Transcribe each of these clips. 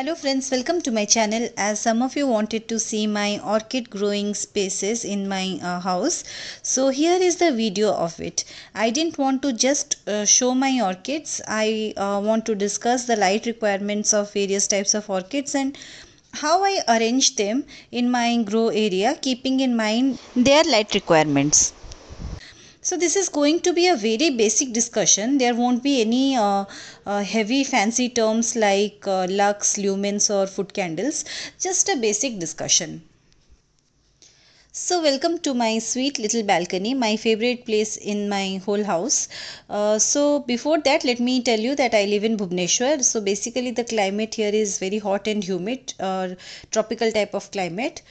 Hello friends, welcome to my channel. As some of you wanted to see my orchid growing spaces in my uh, house. So here is the video of it. I didn't want to just uh, show my orchids. I uh, want to discuss the light requirements of various types of orchids and how I arrange them in my grow area keeping in mind their light requirements. So this is going to be a very basic discussion. There won't be any uh, uh, heavy fancy terms like uh, lux, lumens or foot candles. Just a basic discussion. So welcome to my sweet little balcony, my favorite place in my whole house. Uh, so before that, let me tell you that I live in Bhubaneswar. So basically the climate here is very hot and humid or tropical type of climate.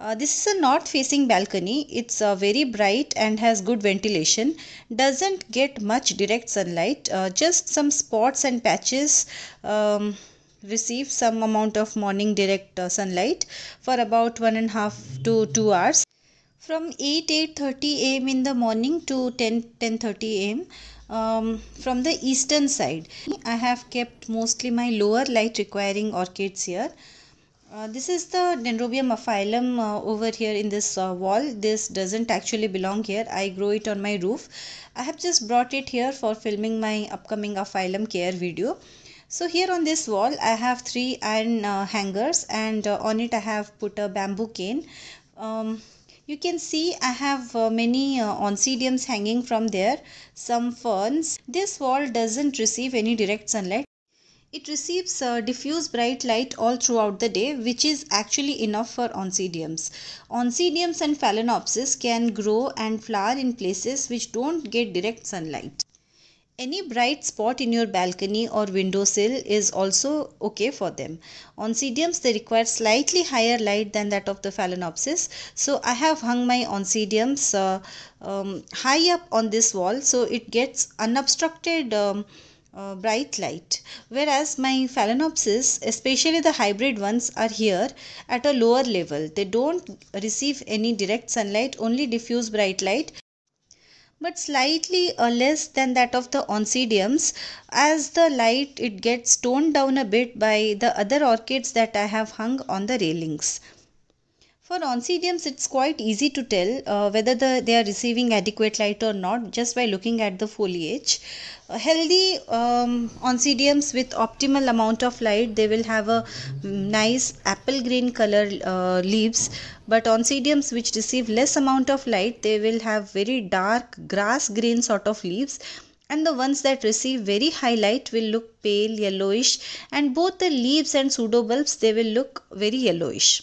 Uh, this is a north facing balcony. It's uh, very bright and has good ventilation. Doesn't get much direct sunlight, uh, just some spots and patches. Um, receive some amount of morning direct uh, sunlight for about one and a half to two hours from 8 8:30 a.m. in the morning to 10 10:30 a.m. Um, from the eastern side. I have kept mostly my lower light requiring orchids here. Uh, this is the Dendrobium aphylum uh, over here in this uh, wall. This doesn't actually belong here. I grow it on my roof. I have just brought it here for filming my upcoming aphylum care video. So here on this wall I have three iron uh, hangers and uh, on it I have put a bamboo cane. Um, you can see I have many oncidiums hanging from there, some ferns. This wall doesn't receive any direct sunlight it receives uh, diffuse bright light all throughout the day, which is actually enough for oncidiums. Oncidiums and phalaenopsis can grow and flower in places which don't get direct sunlight. Any bright spot in your balcony or windowsill is also okay for them. Oncidiums, they require slightly higher light than that of the phalaenopsis. So I have hung my oncidiums uh, um, high up on this wall so it gets unobstructed um, uh, bright light whereas my phalaenopsis especially the hybrid ones are here at a lower level they don't receive any direct sunlight only diffuse bright light but slightly uh, less than that of the oncidiums as the light it gets toned down a bit by the other orchids that I have hung on the railings. For oncidiums it's quite easy to tell uh, whether the, they are receiving adequate light or not just by looking at the foliage healthy um, oncidiums with optimal amount of light they will have a mm, nice apple green color uh, leaves but oncidiums which receive less amount of light they will have very dark grass green sort of leaves and the ones that receive very high light will look pale yellowish and both the leaves and pseudobulbs they will look very yellowish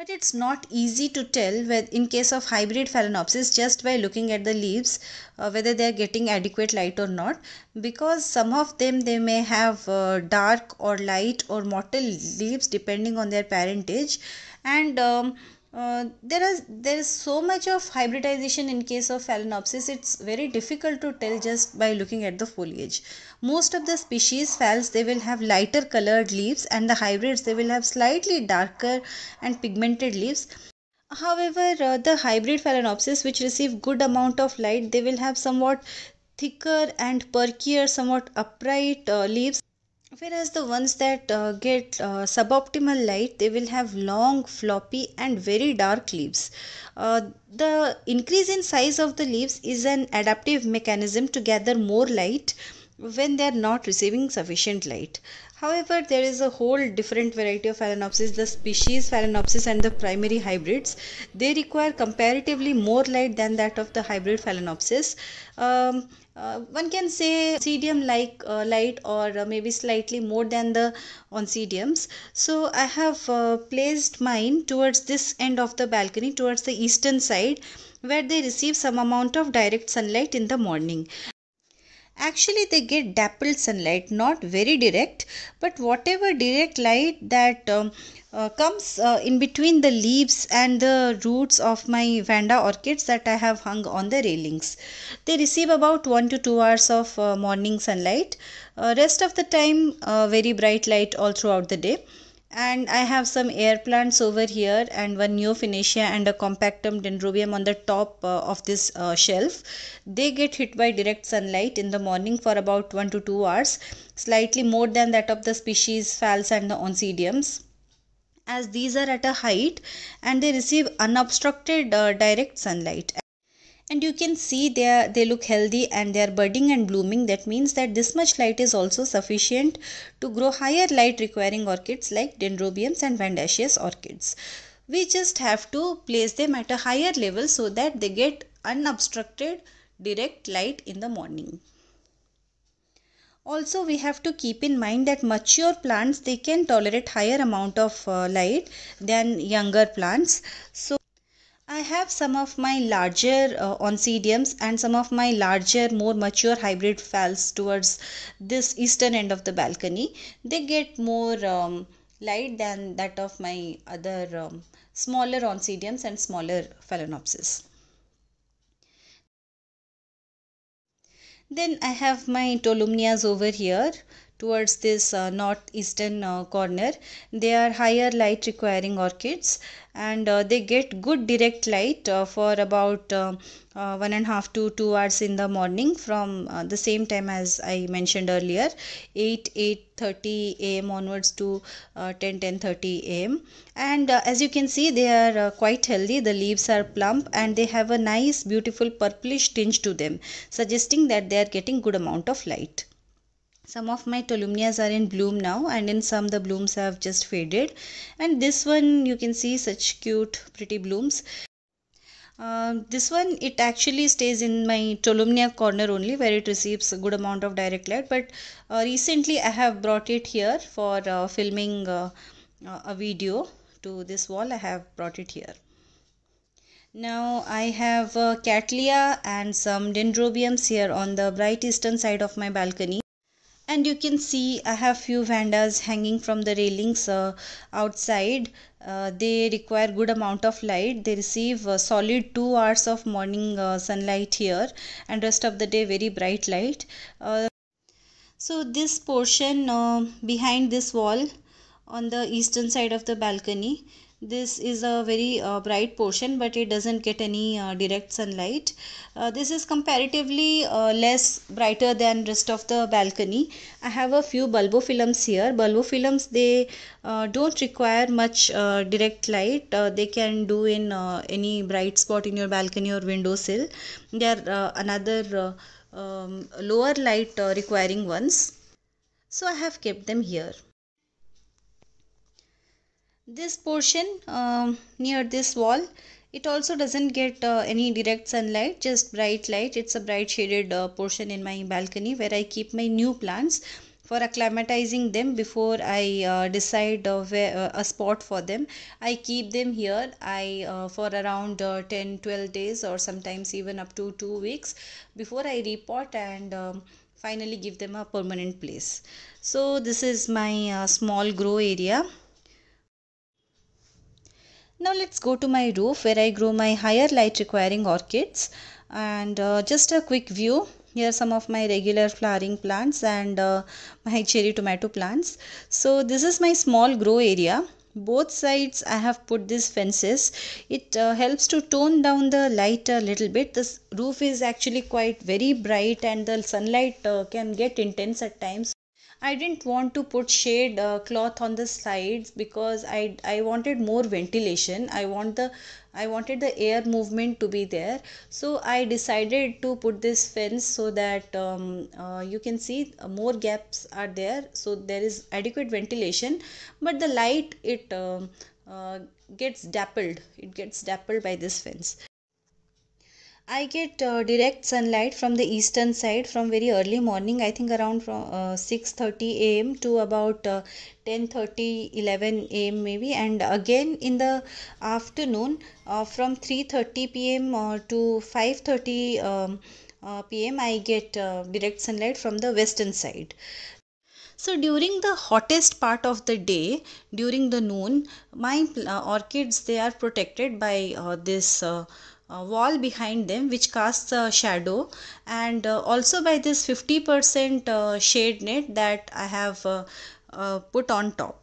but it's not easy to tell in case of hybrid phalaenopsis just by looking at the leaves uh, whether they are getting adequate light or not because some of them they may have uh, dark or light or mottled leaves depending on their parentage and um, uh, there is there is so much of hybridization in case of phalaenopsis it's very difficult to tell just by looking at the foliage most of the species phals they will have lighter colored leaves and the hybrids they will have slightly darker and pigmented leaves however uh, the hybrid phalaenopsis which receive good amount of light they will have somewhat thicker and perkier somewhat upright uh, leaves Whereas the ones that uh, get uh, suboptimal light, they will have long, floppy, and very dark leaves. Uh, the increase in size of the leaves is an adaptive mechanism to gather more light when they are not receiving sufficient light. However, there is a whole different variety of Phalaenopsis, the species Phalaenopsis and the primary hybrids. They require comparatively more light than that of the hybrid Phalaenopsis. Um, uh, one can say cdm like uh, light or uh, maybe slightly more than the oncidiums so i have uh, placed mine towards this end of the balcony towards the eastern side where they receive some amount of direct sunlight in the morning actually they get dappled sunlight not very direct but whatever direct light that um, uh, comes uh, in between the leaves and the roots of my vanda orchids that I have hung on the railings. They receive about 1 to 2 hours of uh, morning sunlight. Uh, rest of the time uh, very bright light all throughout the day. And I have some air plants over here and one Neophanasia and a compactum dendrobium on the top uh, of this shelf. They get hit by direct sunlight in the morning for about 1 to 2 hours, slightly more than that of the species Phals and the Oncidiums as these are at a height and they receive unobstructed uh, direct sunlight and you can see they are, they look healthy and they are budding and blooming that means that this much light is also sufficient to grow higher light requiring orchids like dendrobiums and vandaceous orchids we just have to place them at a higher level so that they get unobstructed direct light in the morning also we have to keep in mind that mature plants they can tolerate higher amount of uh, light than younger plants. So I have some of my larger uh, oncidiums and some of my larger more mature hybrid Phals towards this eastern end of the balcony. They get more um, light than that of my other um, smaller oncidiums and smaller phalaenopsis. Then I have my tolumnias over here towards this uh, northeastern uh, corner they are higher light requiring orchids and uh, they get good direct light uh, for about uh, uh, one and a half to two hours in the morning from the same time as i mentioned earlier 8 8 30 am onwards to uh, 10 10 30 am and uh, as you can see they are uh, quite healthy the leaves are plump and they have a nice beautiful purplish tinge to them suggesting that they are getting good amount of light some of my tolumnias are in bloom now and in some the blooms have just faded and this one you can see such cute pretty blooms uh, this one it actually stays in my tolumnia corner only where it receives a good amount of direct light but uh, recently i have brought it here for uh, filming uh, a video to this wall i have brought it here now i have uh, cattleya and some dendrobiums here on the bright eastern side of my balcony and you can see i have few vandas hanging from the railings uh, outside uh, they require good amount of light they receive uh, solid 2 hours of morning uh, sunlight here and rest of the day very bright light uh, so this portion uh, behind this wall on the eastern side of the balcony this is a very uh, bright portion but it doesn't get any uh, direct sunlight uh, this is comparatively uh, less brighter than rest of the balcony i have a few bulbophyllums here bulbophyllums they uh, don't require much uh, direct light they can do in any bright spot in your balcony or windowsill they are another um, lower light requiring ones so i have kept them here this portion um, near this wall it also doesn't get uh, any direct sunlight just bright light it's a bright shaded uh, portion in my balcony where i keep my new plants for acclimatizing them before I uh, decide uh, where, uh, a spot for them. I keep them here I uh, for around 10-12 uh, days or sometimes even up to 2 weeks before I repot and um, finally give them a permanent place. So this is my uh, small grow area. Now let's go to my roof where I grow my higher light requiring orchids and uh, just a quick view here are some of my regular flowering plants and uh, my cherry tomato plants so this is my small grow area both sides i have put these fences it uh, helps to tone down the light a little bit this roof is actually quite very bright and the sunlight uh, can get intense at times I didn't want to put shade uh, cloth on the sides because I, I wanted more ventilation. I want the I wanted the air movement to be there. So I decided to put this fence so that um, uh, you can see uh, more gaps are there. So there is adequate ventilation, but the light it um, uh, gets dappled. It gets dappled by this fence. I get uh, direct sunlight from the eastern side from very early morning. I think around from uh, 6:30 a.m. to about uh, 10:30 11 a.m. maybe and again in the afternoon uh, from 3:30 p.m. Uh, to 5:30 um, uh, p.m. I get uh, direct sunlight from the western side. So during the hottest part of the day, during the noon, my uh, orchids they are protected by uh, this uh, uh, wall behind them which casts a shadow and uh, also by this 50% uh, shade net that I have uh, uh, put on top.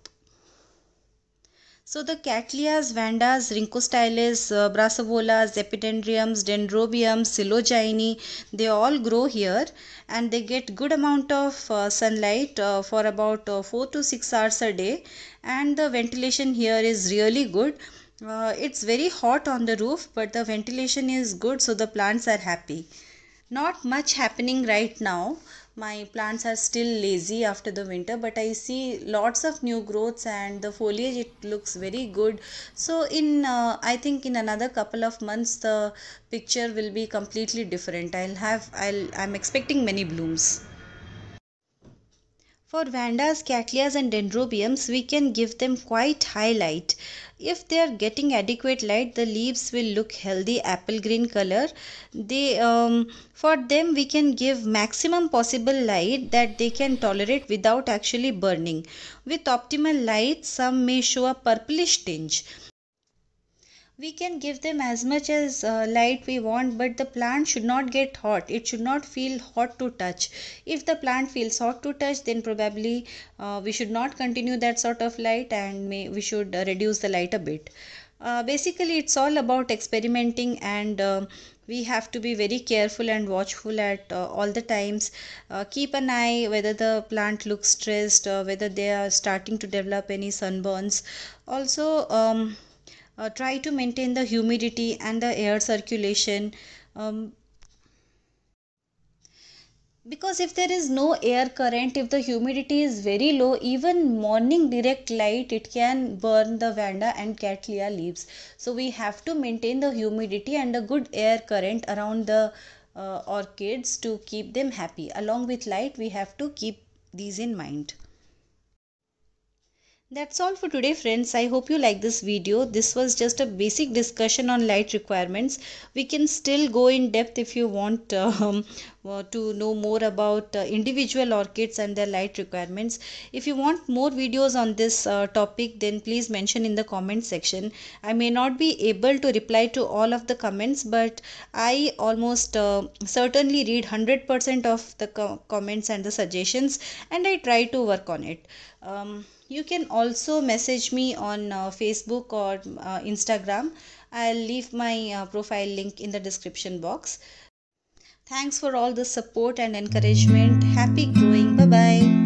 So the Cattleyas, Vandas, Rhynchostyles, uh, Brassavolas, Epidendriums, Dendrobiums, Silogyne, they all grow here and they get good amount of uh, sunlight uh, for about uh, 4 to 6 hours a day and the ventilation here is really good uh, it's very hot on the roof, but the ventilation is good, so the plants are happy. Not much happening right now. My plants are still lazy after the winter, but I see lots of new growths and the foliage it looks very good. So in uh, I think in another couple of months the picture will be completely different. I'll have I'll I'm expecting many blooms. For Vandas, Cattleyas and Dendrobiums, we can give them quite high light if they are getting adequate light the leaves will look healthy apple green color they um, for them we can give maximum possible light that they can tolerate without actually burning with optimal light some may show a purplish tinge we can give them as much as uh, light we want but the plant should not get hot it should not feel hot to touch if the plant feels hot to touch then probably uh, we should not continue that sort of light and may, we should uh, reduce the light a bit uh, basically it's all about experimenting and um, we have to be very careful and watchful at uh, all the times uh, keep an eye whether the plant looks stressed uh, whether they are starting to develop any sunburns also um, uh, try to maintain the humidity and the air circulation um, because if there is no air current if the humidity is very low even morning direct light it can burn the vanda and cattleya leaves so we have to maintain the humidity and a good air current around the uh, orchids to keep them happy along with light we have to keep these in mind that's all for today friends. I hope you like this video. This was just a basic discussion on light requirements. We can still go in depth if you want um, uh, to know more about uh, individual orchids and their light requirements. If you want more videos on this uh, topic then please mention in the comment section. I may not be able to reply to all of the comments but I almost certainly read 100% of the co comments and the suggestions and I try to work on it. Um, you can also message me on uh, facebook or uh, instagram i'll leave my uh, profile link in the description box Thanks for all the support and encouragement. Happy growing. Bye bye.